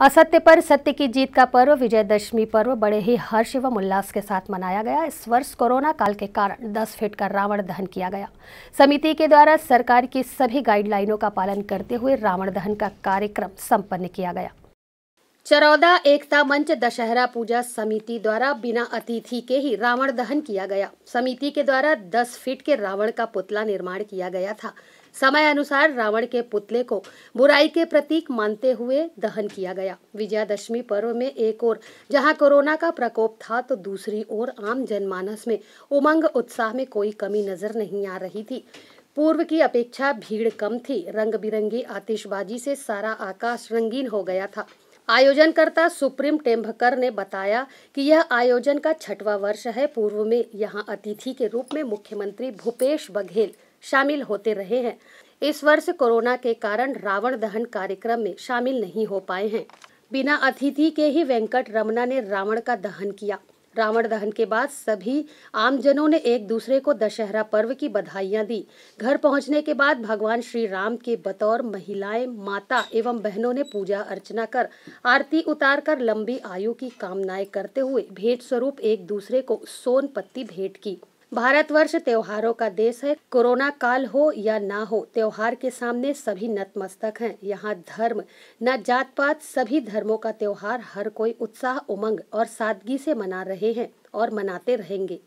असत्य पर सत्य की जीत का पर्व विजयदशमी पर्व बड़े ही हर्ष एवं उल्लास के साथ मनाया गया इस वर्ष कोरोना काल के कारण 10 फीट का रावण दहन किया गया समिति के द्वारा सरकार की सभी गाइडलाइनों का पालन करते हुए रावण दहन का कार्यक्रम संपन्न किया गया चरौदा एकता मंच दशहरा पूजा समिति द्वारा बिना अतिथि के ही रावण दहन किया गया समिति के द्वारा 10 फीट के रावण का पुतला निर्माण किया गया था समय अनुसार रावण के पुतले को बुराई के प्रतीक मानते हुए दहन किया गया विजयादशमी पर्व में एक ओर जहां कोरोना का प्रकोप था तो दूसरी ओर आम जनमानस में उमंग उत्साह में कोई कमी नजर नहीं आ रही थी पूर्व की अपेक्षा भीड़ कम थी रंग बिरंगी आतिशबाजी से सारा आकाश रंगीन हो गया था आयोजनकर्ता सुप्रीम टेम्भकर ने बताया कि यह आयोजन का छठवां वर्ष है पूर्व में यहाँ अतिथि के रूप में मुख्यमंत्री भूपेश बघेल शामिल होते रहे हैं इस वर्ष कोरोना के कारण रावण दहन कार्यक्रम में शामिल नहीं हो पाए हैं बिना अतिथि के ही वेंकट रमना ने रावण का दहन किया रावण दहन के बाद सभी आमजनों ने एक दूसरे को दशहरा पर्व की बधाइयाँ दी घर पहुँचने के बाद भगवान श्री राम के बतौर महिलाएं माता एवं बहनों ने पूजा अर्चना कर आरती उतार कर लंबी आयु की कामनाएं करते हुए भेंट स्वरूप एक दूसरे को सोन पत्ती भेंट की भारतवर्ष त्योहारों का देश है कोरोना काल हो या ना हो त्योहार के सामने सभी नतमस्तक हैं यहाँ धर्म न जात पात सभी धर्मों का त्योहार हर कोई उत्साह उमंग और सादगी से मना रहे हैं और मनाते रहेंगे